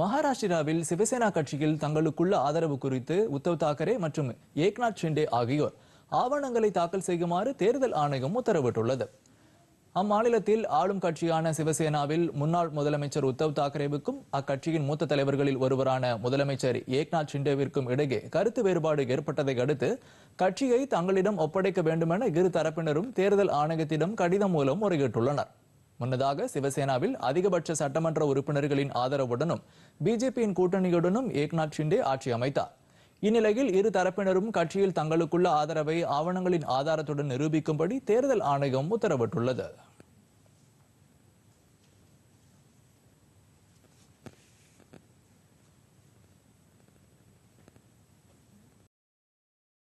மகாராஷ்டிராவில் சிவசேனா கட்சியில் தங்களுக்குள்ள ஆதரவு குறித்து உத்தவ் தாக்கரே மற்றும் ஏக்நாத் ஷிண்டே ஆகியோர் ஆவணங்களை தாக்கல் செய்யுமாறு தேர்தல் ஆணையம் உத்தரவிட்டுள்ளது அம்மாநிலத்தில் ஆளும் கட்சியான சிவசேனாவில் முன்னாள் முதலமைச்சர் உத்தவ் தாக்கரேவுக்கும் அக்கட்சியின் மூத்த தலைவர்களில் ஒருவரான முதலமைச்சர் ஏக்நாத் ஷிண்டேவிற்கும் இடையே கருத்து வேறுபாடு ஏற்பட்டதை அடுத்து கட்சியை தங்களிடம் ஒப்படைக்க வேண்டுமென இரு தரப்பினரும் தேர்தல் ஆணையத்திடம் கடிதம் மூலம் முறையிட்டுள்ளனா் முன்னதாக சிவசேனாவில் அதிகபட்ச சட்டமன்ற உறுப்பினர்களின் ஆதரவுடனும் பிஜேபியின் கூட்டணியுடனும் ஏக்நாத் ஷிண்டே ஆட்சி அமைத்தார் இந்நிலையில் இரு தரப்பினரும் கட்சியில் தங்களுக்குள்ள ஆதரவை ஆவணங்களின் ஆதாரத்துடன் நிரூபிக்கும்படி தேர்தல் ஆணையம் உத்தரவிட்டுள்ளது